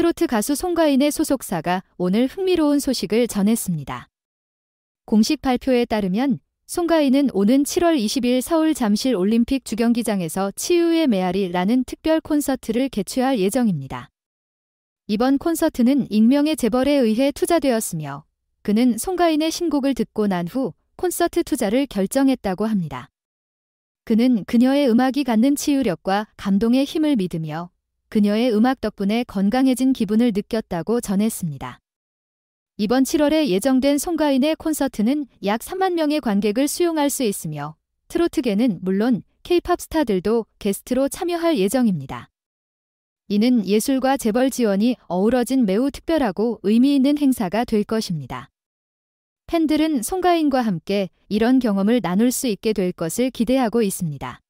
트로트 가수 송가인의 소속사가 오늘 흥미로운 소식을 전했습니다. 공식 발표에 따르면 송가인은 오는 7월 20일 서울 잠실 올림픽 주경기장에서 치유의 메아리라는 특별 콘서트를 개최할 예정입니다. 이번 콘서트는 익명의 재벌에 의해 투자되었으며 그는 송가인의 신곡을 듣고 난 후 콘서트 투자를 결정했다고 합니다. 그는 그녀의 음악이 갖는 치유력과 감동의 힘을 믿으며 그녀의 음악 덕분에 건강해진 기분을 느꼈다고 전했습니다. 이번 7월에 예정된 송가인의 콘서트는 약 3만 명의 관객을 수용할 수 있으며 트로트계는 물론 케이팝 스타들도 게스트로 참여할 예정입니다. 이는 예술과 재벌 지원이 어우러진 매우 특별하고 의미 있는 행사가 될 것입니다. 팬들은 송가인과 함께 이런 경험을 나눌 수 있게 될 것을 기대하고 있습니다.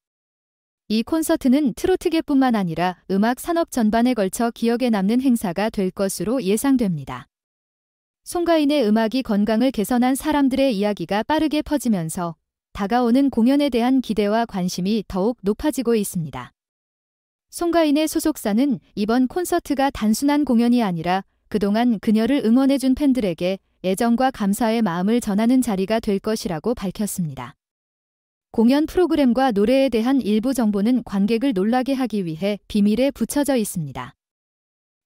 이 콘서트는 트로트계뿐만 아니라 음악 산업 전반에 걸쳐 기억에 남는 행사가 될 것으로 예상됩니다. 송가인의 음악이 건강을 개선한 사람들의 이야기가 빠르게 퍼지면서 다가오는 공연에 대한 기대와 관심이 더욱 높아지고 있습니다. 송가인의 소속사는 이번 콘서트가 단순한 공연이 아니라 그동안 그녀를 응원해준 팬들에게 애정과 감사의 마음을 전하는 자리가 될 것이라고 밝혔습니다. 공연 프로그램과 노래에 대한 일부 정보는 관객을 놀라게 하기 위해 비밀에 붙여져 있습니다.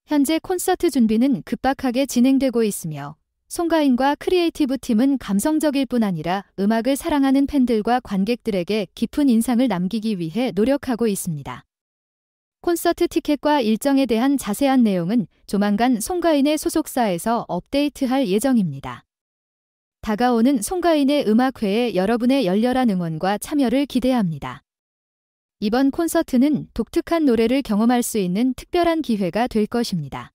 현재 콘서트 준비는 급박하게 진행되고 있으며 송가인과 크리에이티브 팀은 감성적일 뿐 아니라 음악을 사랑하는 팬들과 관객들에게 깊은 인상을 남기기 위해 노력하고 있습니다. 콘서트 티켓과 일정에 대한 자세한 내용은 조만간 송가인의 소속사에서 업데이트할 예정입니다. 다가오는 송가인의 음악회에 여러분의 열렬한 응원과 참여를 기대합니다. 이번 콘서트는 독특한 노래를 경험할 수 있는 특별한 기회가 될 것입니다.